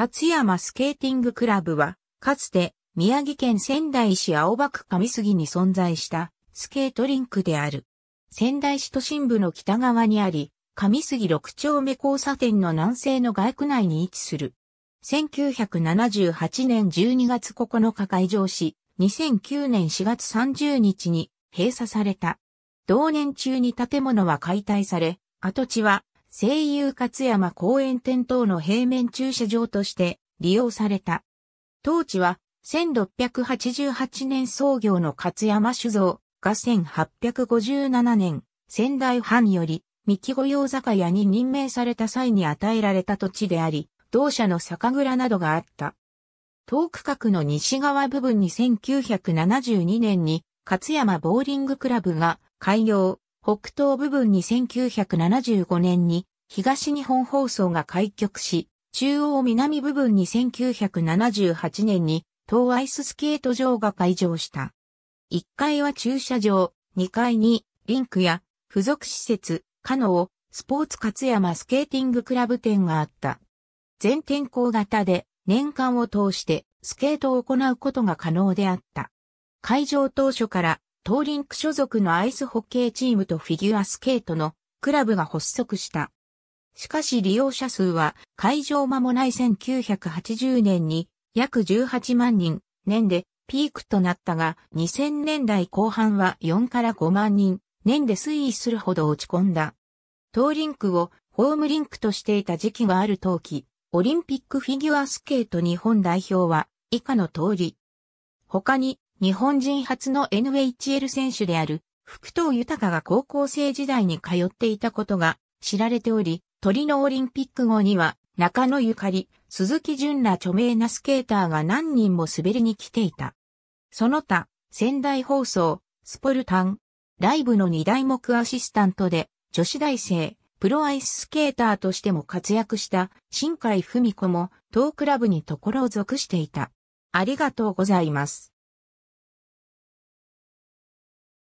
勝山スケーティングクラブは、かつて宮城県仙台市青葉区上杉に存在したスケートリンクである。仙台市都心部の北側にあり、上杉六丁目交差点の南西の外区内に位置する。1978年12月9日開場し、2009年4月30日に閉鎖された。同年中に建物は解体され、跡地は声優勝山公園店等の平面駐車場として利用された。当地は1688年創業の勝山酒造が1857年仙台藩より三木御用酒屋に任命された際に与えられた土地であり、同社の酒蔵などがあった。東区画の西側部分に1972年に勝山ボーリングクラブが開業、北東部分に1975年に東日本放送が開局し、中央南部分に1978年に東アイススケート場が開場した。1階は駐車場、2階にリンクや付属施設、カノー、スポーツ勝山スケーティングクラブ店があった。全天候型で年間を通してスケートを行うことが可能であった。会場当初から東リンク所属のアイスホッケーチームとフィギュアスケートのクラブが発足した。しかし利用者数は会場間もない1980年に約18万人年でピークとなったが2000年代後半は4から5万人年で推移するほど落ち込んだ。ーリンクをホームリンクとしていた時期がある当期、オリンピックフィギュアスケート日本代表は以下の通り他に日本人初の NHL 選手である福藤豊が高校生時代に通っていたことが知られており、鳥のオリンピック後には中野ゆかり、鈴木淳ら著名なスケーターが何人も滑りに来ていた。その他、仙台放送、スポルタン、ライブの二大目アシスタントで、女子大生、プロアイススケーターとしても活躍した新海文子も当クラブにところを属していた。ありがとうございます。